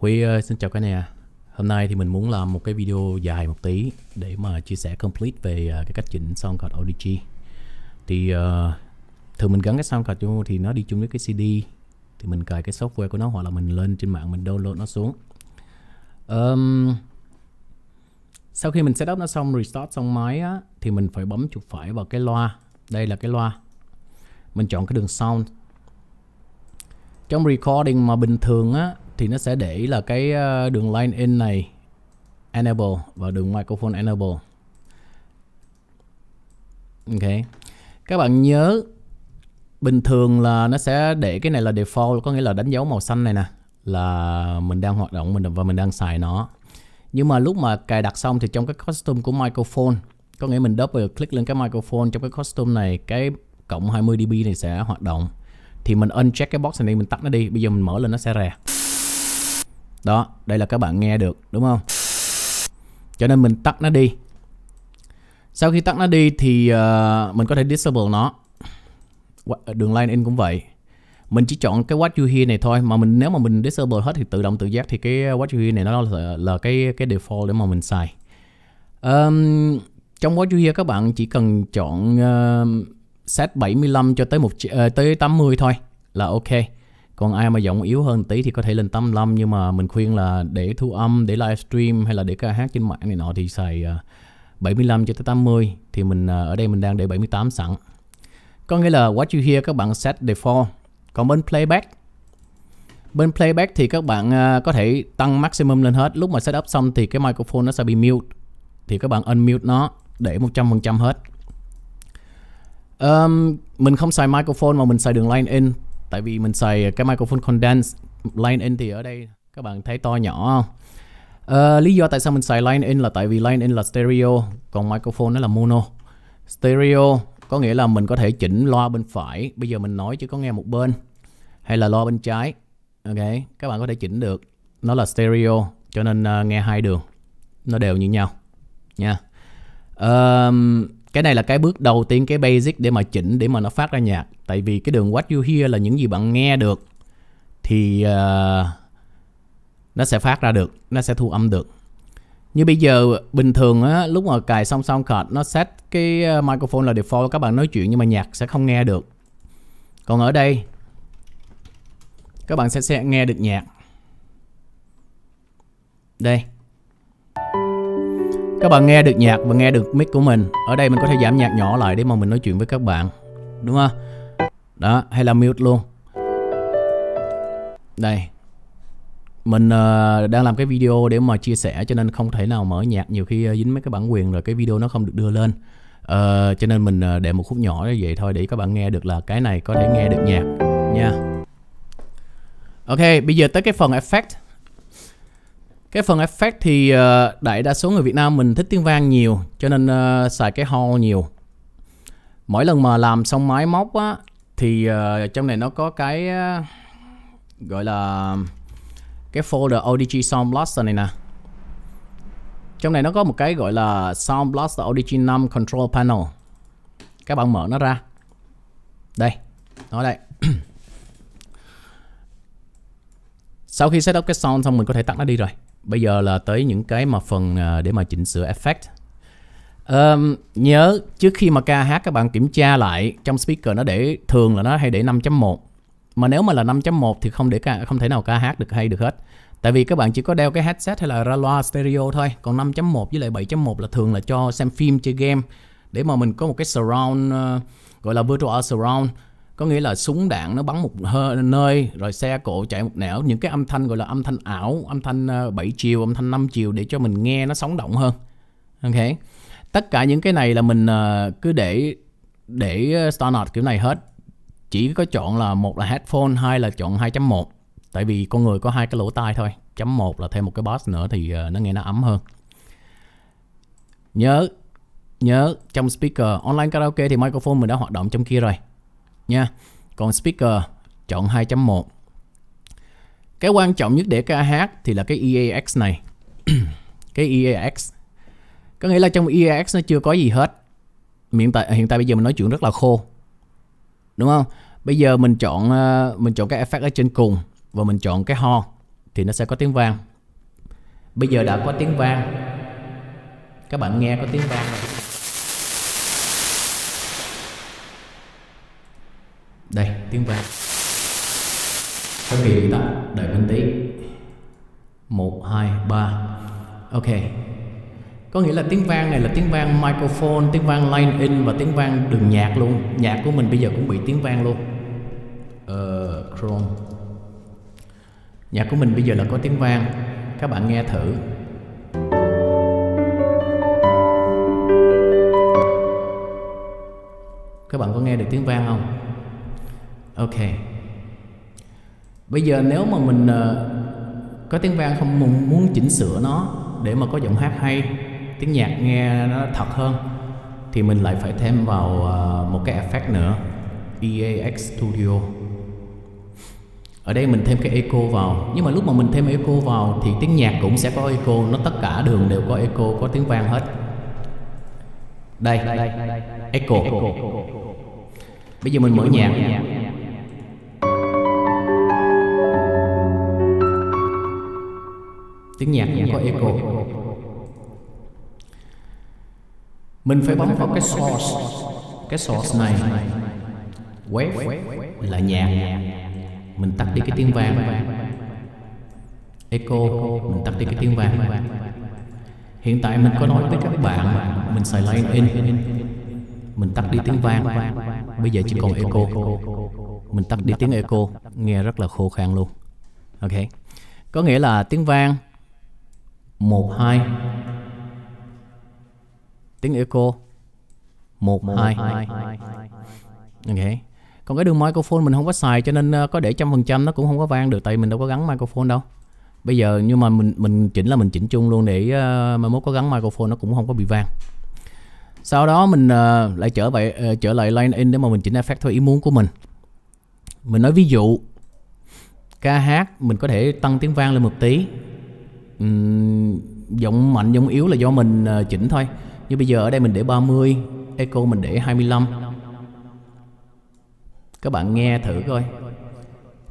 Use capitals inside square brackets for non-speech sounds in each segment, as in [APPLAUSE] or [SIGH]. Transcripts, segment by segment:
Huy ơi, xin chào cả nhà. Hôm nay thì mình muốn làm một cái video dài một tí để mà chia sẻ complete về à, cái cách chỉnh soundcard ODG. Thì uh, thường mình gắn cái soundcard vô thì nó đi chung với cái CD thì mình cài cái software của nó hoặc là mình lên trên mạng mình download nó xuống. Um, sau khi mình setup nó xong, restart xong máy á, thì mình phải bấm chuột phải vào cái loa. Đây là cái loa. Mình chọn cái đường sound. Trong recording mà bình thường á, thì nó sẽ để là cái ờ, đường line in này enable và đường microphone enable ok các bạn nhớ bình thường là nó sẽ để cái này là default có nghĩa là đánh dấu màu xanh này nè là mình đang hoạt động mình và mình đang xài nó nhưng mà lúc mà cài đặt xong thì trong cái custom của microphone có nghĩa mình double click lên cái microphone trong cái custom này cái cộng 20 dB này sẽ hoạt động thì mình uncheck cái box này mình tắt nó đi bây giờ mình mở lên nó sẽ rè đó, đây là các bạn nghe được đúng không? Cho nên mình tắt nó đi. Sau khi tắt nó đi thì uh, mình có thể disable nó. Đường line in cũng vậy. Mình chỉ chọn cái what you hear này thôi mà mình nếu mà mình disable hết thì tự động tự giác thì cái what you hear này nó là, là cái cái default để mà mình xài. Um, trong what you hear các bạn chỉ cần chọn uh, set 75 cho tới một uh, tới 80 thôi là ok còn ai mà giọng yếu hơn tí thì có thể lên 85 nhưng mà mình khuyên là để thu âm để livestream hay là để ca hát trên mạng này nọ thì xài 75 à, cho tới 80 thì mình à, ở đây mình đang để 78 sẵn có nghĩa là what you hear các bạn set default còn bên playback bên playback thì các bạn à, có thể tăng maximum lên hết lúc mà setup xong thì cái microphone nó sẽ bị mute thì các bạn unmute nó để 100% hết um, mình không xài microphone mà mình xài đường line in tại vì mình xài cái microphone condense line in thì ở đây các bạn thấy to nhỏ không Uh, lý do tại sao mình xài line in là tại vì line in là stereo còn microphone nó là mono stereo có nghĩa là mình có thể chỉnh loa bên phải bây giờ mình nói chứ có nghe một bên hay là loa bên trái ok các bạn có thể chỉnh được nó là stereo cho nên uh, nghe hai đường nó đều như nhau nha um, cái này là cái bước đầu tiên cái basic để mà chỉnh để mà nó phát ra nhạc tại vì cái đường what you hear là những gì bạn nghe được thì uh, nó sẽ phát ra được nó sẽ thu âm được như bây giờ bình thường á, lúc mà cài xong SoundCloud nó set cái ờ, microphone là default các bạn nói chuyện nhưng mà nhạc sẽ không nghe được còn ở đây các bạn sẽ, sẽ nghe được nhạc đây các bạn nghe được nhạc và nghe được mic của mình ở đây mình có thể giảm nhạc nhỏ lại để mà mình nói chuyện với các bạn đúng không đó hay là mute luôn đây mình uh, đang làm cái video để mà chia sẻ cho nên không thể nào mở nhạc nhiều khi uh, dính mấy cái bản quyền rồi cái video nó không được đưa lên uh, cho nên mình uh, để một khúc nhỏ như vậy thôi để các bạn nghe được là cái này có thể nghe được nhạc nha ok bây giờ tới cái phần effect cái phần effect thì ờ, đại đa số người Việt Nam mình thích tiếng vang nhiều cho nên ờ, xài cái ho nhiều mỗi lần mà làm xong máy móc á thì ờ, trong này nó có cái gọi là cái folder ODG Sound Blaster này nè trong này nó có một cái gọi là Sound Blaster ODG 5 Control Panel các bạn mở nó ra đây nó đây [CLEARS THROAT] sau khi setup cái sound xong mình có thể tắt nó đi rồi Bây giờ là tới những cái mà phần à, để mà chỉnh sửa effect. Um, nhớ trước khi mà ca hát các bạn kiểm tra lại trong speaker nó để thường là nó hay để 5.1 mà nếu mà là 5.1 thì không để ca, không thể nào ca hát được hay được hết tại vì các bạn chỉ có đeo cái headset hay là ra loa stereo thôi còn 5.1 với lại 7.1 là thường là cho xem phim chơi game để mà mình có một cái surround uh, gọi là virtual surround có nghĩa là súng đạn nó bắn một hơi nơi rồi xe cộ chạy một nẻo những cái âm thanh gọi là âm thanh ảo âm thanh 7 ờ, chiều âm thanh 5 chiều để cho mình nghe nó sống động hơn ok tất cả những cái này là mình ờ, cứ để để ờ, standard kiểu này hết chỉ có chọn là một là headphone hai là chọn 2.1 tại vì con người có hai cái lỗ tai thôi chấm một là thêm một cái bass nữa thì nó nghe nó ấm hơn nhớ nhớ trong speaker online karaoke thì microphone mình đã hoạt động trong kia rồi nha. Còn speaker chọn 2.1. Cái quan trọng nhất để ca hát thì là cái EAX này. [CLEARS THROAT] cái EAX. Có nghĩa là trong EAX nó chưa có gì hết. Hiện tại hiện tại bây giờ mình nói chuyện rất là khô. Đúng không? Bây giờ mình chọn ờ, mình chọn cái effect ở trên cùng và mình chọn cái ho thì nó sẽ có tiếng vang. Bây giờ đã có tiếng vang. Các bạn nghe có tiếng vang. đây tiếng vang các kỳ tập đợi minh tí một hai ba ok có nghĩa là tiếng vang này là tiếng vang microphone tiếng vang line in và tiếng vang đường nhạc luôn nhạc của mình bây giờ cũng bị tiếng vang luôn uh, chrome nhạc của mình bây giờ là có tiếng vang các bạn nghe thử các bạn có nghe được tiếng vang không ok bây giờ nếu mà mình uh, có tiếng vang không muốn, muốn chỉnh sửa nó để mà có giọng hát hay tiếng nhạc nghe nó thật hơn thì mình lại phải thêm vào uh, một cái effect nữa EAX Studio ở đây mình thêm cái echo vào nhưng mà lúc mà mình thêm echo vào thì tiếng nhạc cũng sẽ có echo nó tất cả đường đều có echo có tiếng vang hết đây, đây, đây, đây echo. echo bây giờ mình mở nhạc tiếng nhạc cũng có echo mình phải bấm vào cái source cái source này wave là nhạc mình tắt đi cái tiếng vang echo mình tắt đi cái tiếng vang hiện tại mình có nói với các bạn mình xài line in mình tắt đi tiếng vang bây giờ chỉ còn echo mình tắt đi tiếng echo nghe rất là khô khan luôn ok có nghĩa là tiếng vang một hai tiếng echo một hai ok còn cái đường microphone mình không có xài cho nên ờ, có để trăm phần trăm nó cũng không có vang được tại mình đâu có gắn microphone đâu bây giờ nhưng mà mình mình chỉnh là mình chỉnh chung luôn để uh, mai mốt có gắn microphone nó cũng không có bị vang sau đó mình ờ, lại trở vậy trở lại line in để mà mình chỉnh effect theo ý muốn của mình mình nói ví dụ ca hát mình có thể tăng tiếng vang lên một tí um, giọng mạnh giọng yếu là do mình uh, chỉnh thôi như bây giờ ở đây mình để 30 echo mình để 25 các bạn nghe thử coi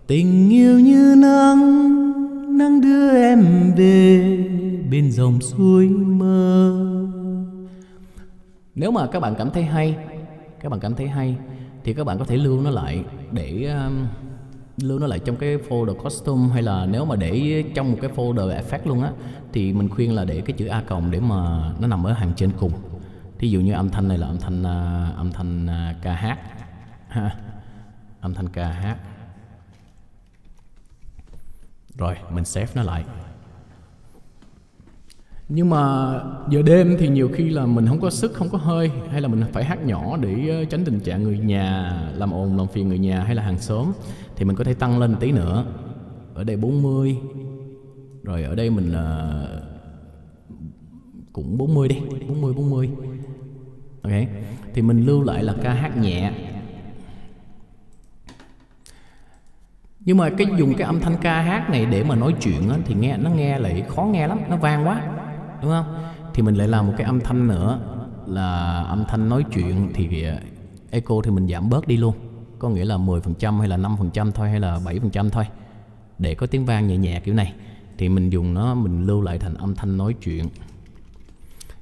tình yêu như nắng nắng đưa em về bên dòng suối mơ nếu mà các bạn cảm thấy hay các bạn cảm thấy hay thì các bạn có thể lưu nó lại để uh, lưu nó lại trong cái folder custom hay là nếu mà để trong một cái folder effect luôn á thì mình khuyên là để cái chữ a cộng để mà nó nằm ở hàng trên cùng thí dụ như âm thanh này là âm thanh uh, âm thanh uh, ca hát ha âm thanh ca hát rồi mình save nó lại nhưng mà giờ đêm thì nhiều khi là mình không có sức không có hơi hay là mình phải hát nhỏ để ờ, tránh tình trạng người nhà làm ồn làm phiền người nhà hay là hàng xóm thì mình có thể tăng lên tí nữa ở đây 40 rồi ở đây mình là cũng 40 đi 40 40 ok thì mình lưu lại là ca hát nhẹ nhưng mà cái dùng cái âm thanh ca hát này để mà nói chuyện á, thì nghe nó nghe lại khó nghe lắm nó vang quá đúng không thì mình lại làm một cái âm thanh nữa là âm thanh nói chuyện thì à, echo thì mình giảm bớt đi luôn có nghĩa là 10% hay là 5% thôi hay là 7% thôi để có tiếng vang nhẹ nhẹ kiểu này thì mình dùng nó mình lưu lại thành âm thanh nói chuyện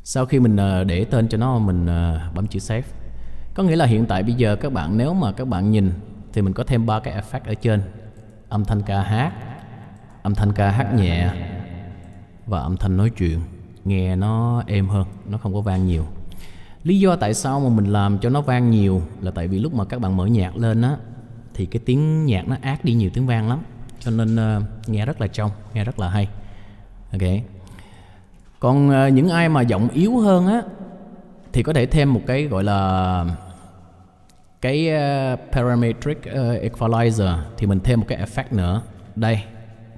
sau khi mình ờ, để tên cho nó mình ờ, bấm chữ save có nghĩa là hiện tại bây giờ các bạn nếu mà các bạn nhìn thì mình có thêm ba cái effect ở trên âm thanh ca hát âm thanh ca hát nhẹ và âm thanh nói chuyện nghe nó êm hơn nó không có vang nhiều lý do tại sao mà mình làm cho nó vang nhiều là tại vì lúc mà các bạn mở nhạc lên á thì cái tiếng nhạc nó át đi nhiều tiếng vang lắm cho nên uh, nghe rất là trong nghe rất là hay ok còn uh, những ai mà giọng yếu hơn á thì có thể thêm một cái gọi là cái uh, parametric uh, equalizer thì mình thêm một cái effect nữa đây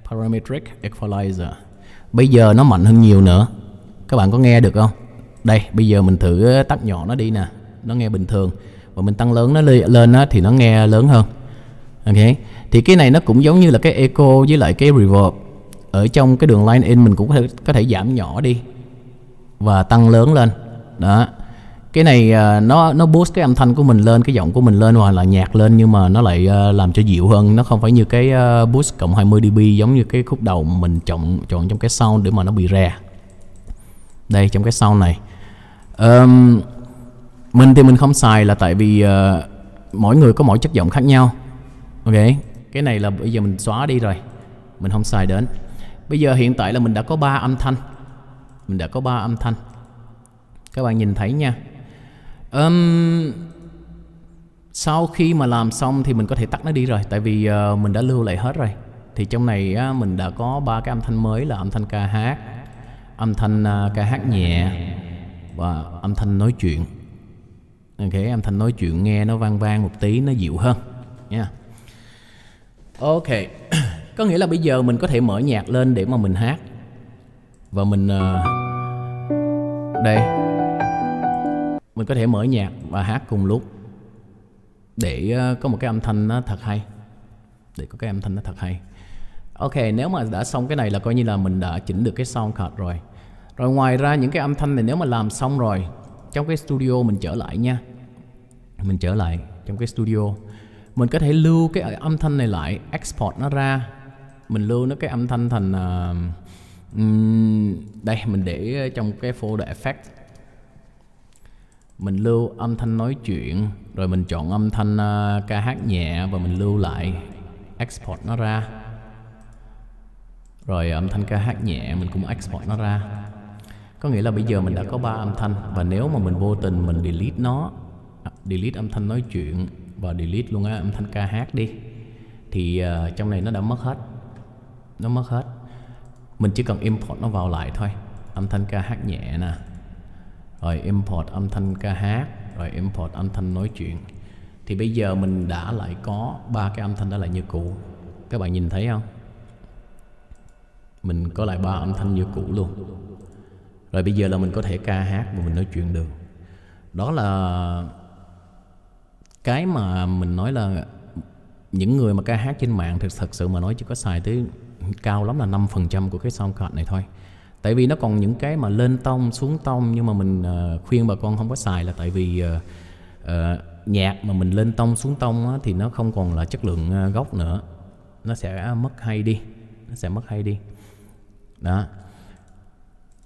parametric equalizer bây giờ nó mạnh hơn nhiều nữa các bạn có nghe được không đây bây giờ mình thử ờ, tắt nhỏ nó đi nè nó nghe bình thường và mình tăng lớn nó lên á thì nó nghe lớn hơn ok thì cái này nó cũng giống như là cái echo với lại cái reverb ở trong cái đường line in mình cũng có thể, có thể giảm nhỏ đi và tăng lớn lên đó cái này ờ, nó nó boost cái âm thanh của mình lên cái giọng của mình lên hoặc là nhạc lên nhưng mà nó lại ờ, làm cho dịu hơn nó không phải như cái boost cộng 20 dB giống như cái khúc đầu mình chọn chọn trong cái sound để mà nó bị rè đây trong cái sound này um, mình thì mình không xài là tại vì uh, mỗi người có mỗi chất giọng khác nhau ok cái này là bây giờ mình xóa đi rồi mình không xài đến bây giờ hiện tại là mình đã có ba âm thanh mình đã có ba âm thanh các bạn nhìn thấy nha um, sau khi mà làm xong thì mình có thể tắt nó đi rồi tại vì uh, mình đã lưu lại hết rồi thì trong này uh, mình đã có ba cái âm thanh mới là âm thanh ca hát âm thanh uh, ca hát nhẹ và ờ, âm thanh nói chuyện cái âm thanh nói chuyện nghe nó vang vang một tí nó dịu hơn nha ok có nghĩa là bây giờ mình có thể mở nhạc lên để mà mình hát và mình ờ, đây mình có thể mở nhạc và hát cùng lúc để ờ, có một cái âm thanh nó thật hay để có cái âm thanh nó thật hay ok nếu mà đã xong cái này là coi như là mình đã chỉnh được cái sound card rồi rồi ngoài ra những cái âm thanh này nếu mà làm xong rồi Trong cái studio mình trở lại nha Mình trở lại trong cái studio Mình có thể lưu cái âm thanh này lại Export nó ra Mình lưu nó cái âm thanh thành uh, um, Đây mình để trong cái folder effect Mình lưu âm thanh nói chuyện Rồi mình chọn âm thanh uh, ca hát nhẹ Và mình lưu lại Export nó ra rồi âm thanh ca hát nhẹ mình cũng export nó ra có nghĩa là bây giờ mình đã có ba âm thanh và nếu mà mình vô tình mình delete nó à, delete âm thanh nói chuyện và delete luôn á âm thanh ca hát đi thì uh, trong này nó đã mất hết nó mất hết mình chỉ cần import nó vào lại thôi âm thanh ca hát nhẹ nè rồi import âm thanh ca hát rồi import âm thanh nói chuyện thì bây giờ mình đã lại có ba cái âm thanh đã lại như cũ các bạn nhìn thấy không mình có lại ba âm thanh như cũ luôn rồi bây giờ là mình có thể ca hát và mình nói chuyện được đó là cái mà mình nói là những người mà ca hát trên mạng thì thật sự mà nói chỉ có xài tới cao lắm là 5% của cái soundcard này thôi tại vì nó còn những cái mà lên tông xuống tông nhưng mà mình ờ, khuyên bà con không có xài là tại vì ờ, ờ, nhạc mà mình lên tông xuống tông thì nó không còn là chất lượng gốc nữa nó sẽ mất hay đi nó sẽ mất hay đi đó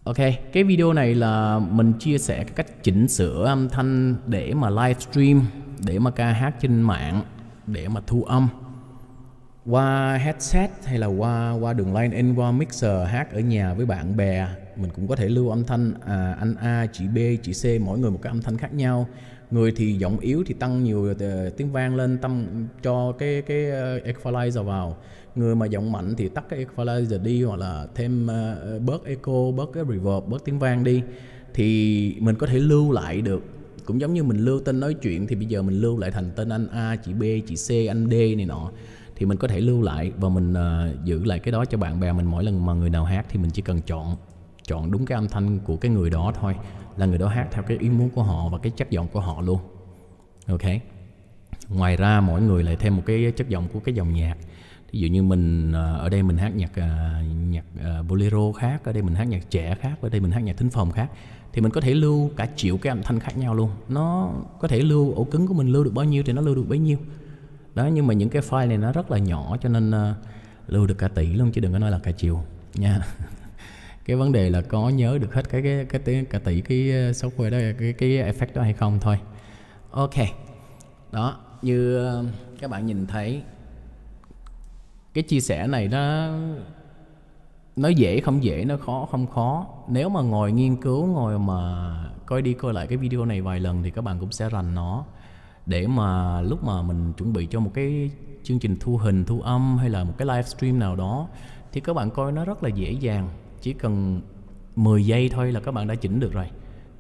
Ok, cái video này là mình chia sẻ cái cách chỉnh sửa âm thanh để mà livestream, để mà ca hát trên mạng, để mà thu âm qua headset hay là qua qua đường line in qua mixer hát ở nhà với bạn bè mình cũng có thể lưu âm thanh à, anh A chị B chị C mỗi người một cái âm thanh khác nhau người thì giọng yếu thì tăng nhiều ờ, tiếng vang lên tăng cho cái cái ờ, equalizer vào người mà giọng mạnh thì tắt cái equalizer đi hoặc là thêm uh, bớt echo bớt cái reverb bớt tiếng vang đi thì mình có thể lưu lại được cũng giống như mình lưu tên nói chuyện thì bây giờ mình lưu lại thành tên anh A chị B chị C anh D này nọ thì mình có thể lưu lại và mình uh, giữ lại cái đó cho bạn bè mình mỗi lần mà người nào hát thì mình chỉ cần chọn chọn đúng cái âm thanh của cái người đó thôi là người đó hát theo cái ý muốn của họ và cái chất giọng của họ luôn ok ngoài ra mỗi người lại thêm một cái chất giọng của cái dòng nhạc ví dụ như mình à, ở đây mình hát nhạc à, nhạc à, bolero khác ở đây mình hát nhạc trẻ khác ở đây mình hát nhạc thính phòng khác thì mình có thể lưu cả triệu cái âm thanh khác nhau luôn nó có thể lưu ổ cứng của mình lưu được bao nhiêu thì nó lưu được bấy nhiêu đó nhưng mà những cái file này nó rất là nhỏ cho nên lưu được cả tỷ luôn chứ đừng có nói là cả triệu nha [LAUGHS] cái vấn đề là có nhớ được hết cái cái cái tiếng cả tỷ cái, cái ờ, software đó cái cái effect đó hay không thôi ok đó như ờ, các bạn nhìn thấy cái chia sẻ này nó nó dễ không dễ nó khó không khó nếu mà ngồi nghiên cứu ngồi mà coi đi coi lại cái video này vài lần thì các bạn cũng sẽ rành nó để mà lúc mà mình chuẩn bị cho một cái chương trình thu hình thu âm hay là một cái live stream nào đó thì các bạn coi nó rất là dễ dàng chỉ cần 10 giây thôi là các bạn đã chỉnh được rồi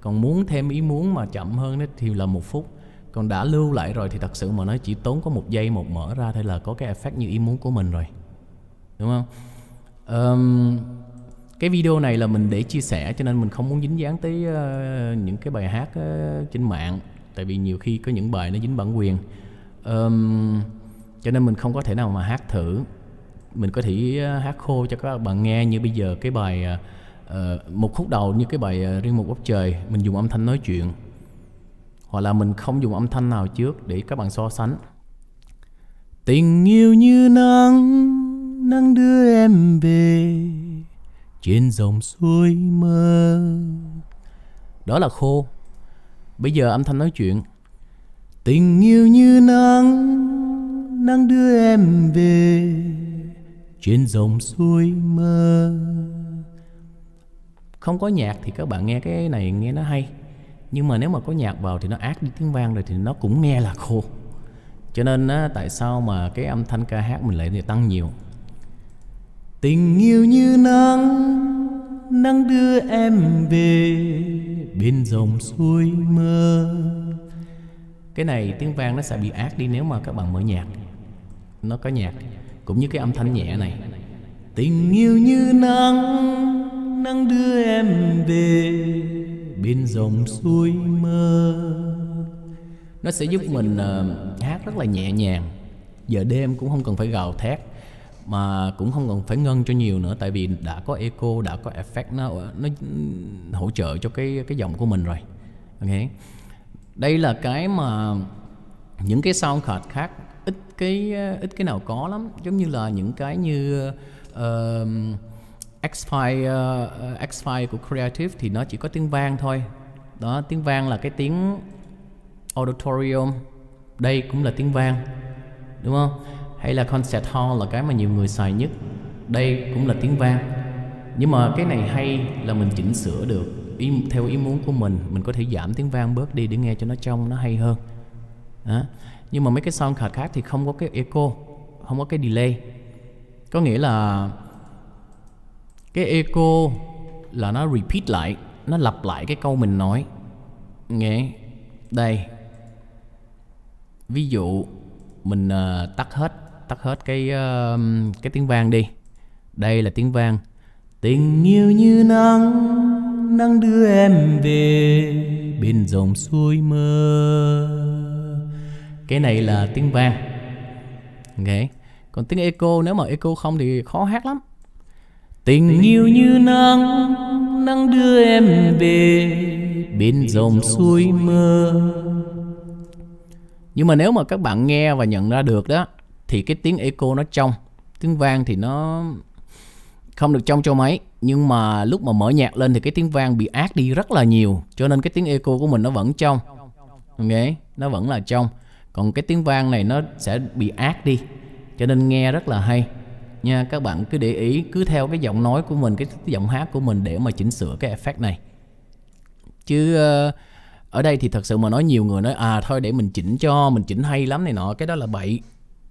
còn muốn thêm ý muốn mà chậm hơn thì là một phút còn đã lưu lại rồi thì thật sự mà nói chỉ tốn có một giây một mở ra thôi là có cái effect như ý muốn của mình rồi đúng không um, cái video này là mình để chia sẻ cho nên mình không muốn dính dáng tới uh, những cái bài hát uh, trên mạng tại vì nhiều khi có những bài nó dính bản quyền um, cho nên mình không có thể nào mà hát thử mình có thể ờ, hát khô cho các bạn nghe như bây giờ cái bài uh, một khúc đầu như cái bài riêng một góc trời mình dùng âm thanh nói chuyện hoặc là mình không dùng âm thanh nào trước để các bạn so sánh tình yêu như nắng nắng đưa em về trên dòng suối mơ đó là khô bây giờ âm thanh nói chuyện tình yêu như nắng nắng đưa em về trên dòng suối mơ không có nhạc thì các bạn nghe cái này nghe nó hay nhưng mà nếu mà có nhạc vào thì nó ác đi tiếng vang rồi thì nó cũng nghe là khô cho nên á, tại sao mà cái âm thanh ca hát mình lại thì tăng nhiều tình yêu như nắng nắng đưa em về bên dòng suối mơ cái này tiếng vang nó sẽ bị ác đi nếu mà các bạn mở nhạc nó có nhạc cũng như cái âm thanh nhẹ này tình yêu như nắng nắng đưa em về bên dòng suối mơ nó sẽ giúp mình uh, hát rất là nhẹ nhàng giờ đêm cũng không cần phải gào thét mà cũng không cần phải ngân cho nhiều nữa tại vì đã có echo đã có effect nó nó hỗ trợ cho cái cái giọng của mình rồi ok đây là cái mà những cái sound card khác ít cái ờ, ít cái nào có lắm giống như là những cái như uh, X-File uh, X-File của Creative thì nó chỉ có tiếng vang thôi đó tiếng vang là cái tiếng auditorium đây cũng là tiếng vang đúng không hay là concert hall là cái mà nhiều người xài nhất đây cũng là tiếng vang nhưng mà cái này hay là mình chỉnh sửa được ý, theo ý muốn của mình mình có thể giảm tiếng vang bớt đi để nghe cho nó trong nó hay hơn đó nhưng mà mấy cái soundcard khác thì không có cái echo không có cái delay có nghĩa là cái echo là nó repeat lại nó lặp lại cái câu mình nói nghe đây ví dụ mình uh, tắt hết tắt hết cái uh, cái tiếng vang đi đây là tiếng vang tình yêu như nắng nắng đưa em về bên dòng suối mơ cái này là tiếng vang ok còn tiếng echo nếu mà echo không thì khó hát lắm tình yêu như nắng nắng đưa em về bên dòng suối mưa. nhưng mà nếu mà các bạn nghe và nhận ra được đó thì cái tiếng echo nó trong tiếng vang thì nó không được trong cho máy nhưng mà lúc mà mở nhạc lên thì cái tiếng vang bị át đi rất là nhiều cho nên cái tiếng echo của mình nó vẫn trong ok nó vẫn là trong còn cái tiếng vang này nó sẽ bị ác đi cho nên nghe rất là hay nha các bạn cứ để ý cứ theo cái giọng nói của mình cái giọng hát của mình để mà chỉnh sửa cái effect này chứ ờ, ở đây thì thật sự mà nói nhiều người nói à thôi để mình chỉnh cho mình chỉnh hay lắm này nọ cái đó là bậy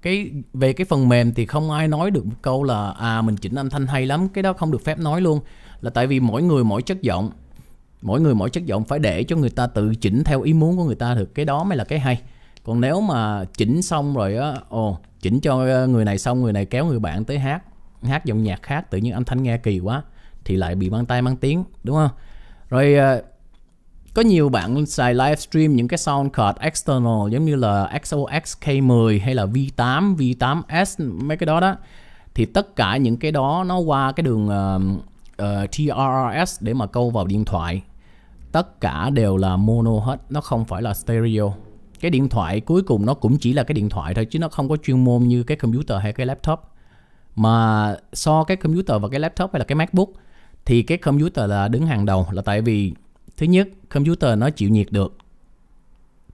cái về cái phần mềm thì không ai nói được một câu là à mình chỉnh âm thanh hay lắm cái đó không được phép nói luôn là tại vì mỗi người mỗi chất giọng mỗi người mỗi chất giọng phải để cho người ta tự chỉnh theo ý muốn của người ta được cái đó mới là cái hay còn nếu mà chỉnh xong rồi á ồ chỉnh cho ờ, người này xong người này kéo người bạn tới hát hát dòng nhạc khác tự nhiên âm thanh nghe kỳ quá thì lại bị mang tay mang tiếng đúng không rồi ờ, có nhiều bạn xài livestream những cái sound card external giống như là XOX K10 hay là V8, V8S mấy cái đó đó thì tất cả những cái đó nó qua cái đường uh, ờ, uh, TRRS để mà câu vào điện thoại tất cả đều là mono hết nó không phải là stereo cái điện thoại cuối cùng nó cũng chỉ là cái điện thoại thôi chứ nó không có chuyên môn như cái computer hay cái laptop mà so cái computer và cái laptop hay là cái macbook thì cái computer là đứng hàng đầu là tại vì thứ nhất computer nó chịu nhiệt được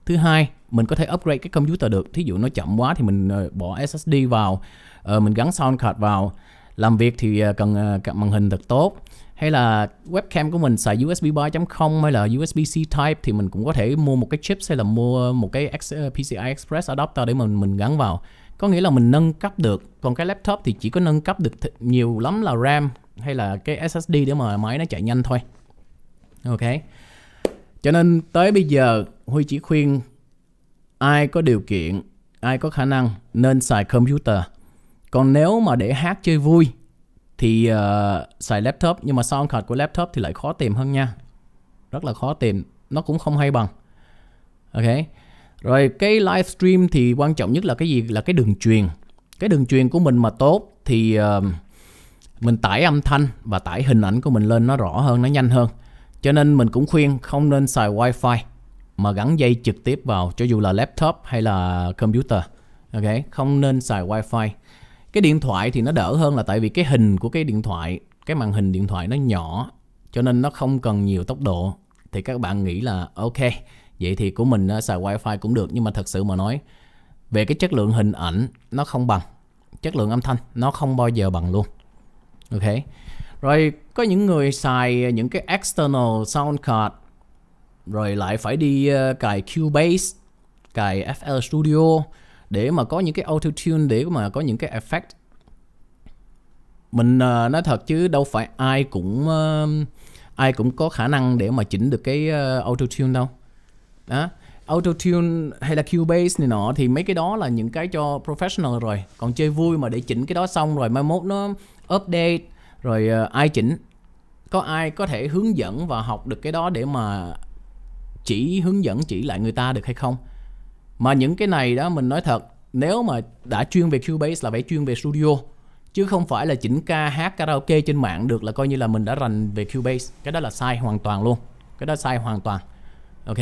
thứ hai mình có thể upgrade cái computer được thí dụ nó chậm quá thì mình ờ, bỏ SSD vào ờ, mình gắn sound card vào làm việc thì ờ, cần màn hình thật tốt hay là webcam của mình xài USB 3.0 hay là USB C Type thì mình cũng có thể mua một cái chip hay là mua một cái ờ, PCI Express adapter để mà mình gắn vào có nghĩa là mình nâng cấp được còn cái laptop thì chỉ có nâng cấp được nhiều lắm là RAM hay là cái SSD để mà máy nó chạy nhanh thôi ok cho nên tới bây giờ Huy chỉ khuyên ai có điều kiện ai có khả năng nên xài computer còn nếu mà để hát chơi vui thì uh, xài laptop nhưng mà sound card của laptop thì lại khó tìm hơn nha rất là khó tìm nó cũng không hay bằng ok rồi cái live stream thì quan trọng nhất là cái gì là cái đường truyền cái đường truyền của mình mà tốt thì uh, mình tải âm thanh và tải hình ảnh của mình lên nó rõ hơn nó nhanh hơn cho nên mình cũng khuyên không nên xài wifi mà gắn dây trực tiếp vào cho dù là laptop hay là computer ok không nên xài wifi cái điện thoại thì nó đỡ hơn là tại vì cái hình của cái điện thoại cái màn hình điện thoại nó nhỏ cho nên nó không cần nhiều tốc độ thì các bạn nghĩ là ok vậy thì của mình xài wifi cũng được nhưng mà thật sự mà nói về cái chất lượng hình ảnh nó không bằng chất lượng âm thanh nó không bao giờ bằng luôn ok rồi có những người xài những cái external sound card rồi lại phải đi ờ, cài Cubase cài FL Studio để mà có những cái auto tune để mà có những cái effect mình uh, nói thật chứ đâu phải ai cũng uh, ai cũng có khả năng để mà chỉnh được cái uh, ờ, auto tune đâu đó auto tune hay là Cubase này nọ thì mấy cái đó là những cái cho professional rồi còn chơi vui mà để chỉnh cái đó xong rồi mai mốt nó update rồi uh, ai chỉnh có ai có thể hướng dẫn và học được cái đó để mà chỉ hướng dẫn chỉ lại người ta được hay không mà những cái này đó mình nói thật nếu mà đã chuyên về Cubase là phải chuyên về studio chứ không phải là chỉnh ca hát karaoke trên mạng được là coi như là mình đã rành về Cubase cái đó là sai hoàn toàn luôn cái đó sai hoàn toàn ok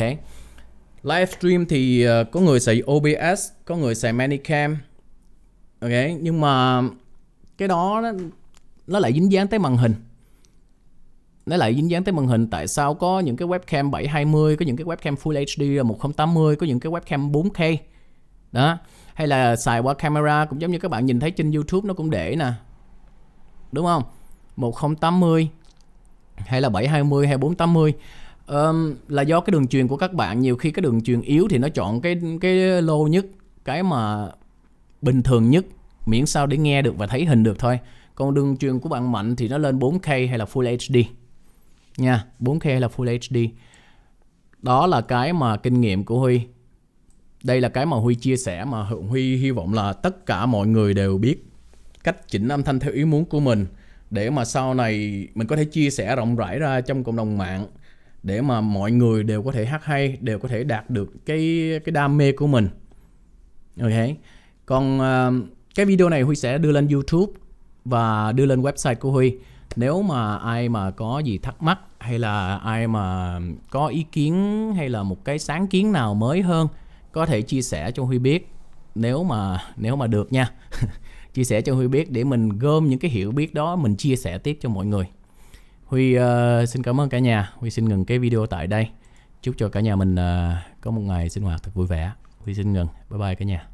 livestream thì ờ, có người xài OBS có người xài Manicam ok nhưng mà cái đó nó lại dính dáng tới màn hình nó lại dính dáng tới màn hình tại sao có những cái webcam 720 có những cái webcam Full HD 1080 có những cái webcam 4K đó hay là xài qua camera cũng giống như các bạn nhìn thấy trên YouTube nó cũng để nè đúng không 1080 hay là 720 hay 480 um, là do cái đường truyền của các bạn nhiều khi cái đường truyền yếu thì nó chọn cái cái lô nhất cái mà bình thường nhất miễn sao để nghe được và thấy hình được thôi còn đường truyền của bạn mạnh thì nó lên 4K hay là Full HD nha 4K hay là Full HD đó là cái mà kinh nghiệm của Huy đây là cái mà Huy chia sẻ mà Huy hy vọng là tất cả mọi người đều biết cách chỉnh âm thanh theo ý muốn của mình để mà sau này mình có thể chia sẻ rộng rãi ra trong cộng đồng mạng để mà mọi người đều có thể hát hay đều có thể đạt được cái cái đam mê của mình ok còn uh, cái video này Huy sẽ đưa lên YouTube và đưa lên website của Huy nếu mà ai mà có gì thắc mắc hay là ai mà có ý kiến hay là một cái sáng kiến nào mới hơn có thể chia sẻ cho Huy biết nếu mà nếu mà được nha [LAUGHS] chia sẻ cho Huy biết để mình gom những cái hiểu biết đó mình chia sẻ tiếp cho mọi người Huy uh, xin cảm ơn cả nhà Huy xin ngừng cái video tại đây chúc cho cả nhà mình uh, có một ngày sinh hoạt thật vui vẻ Huy xin ngừng bye bye cả nhà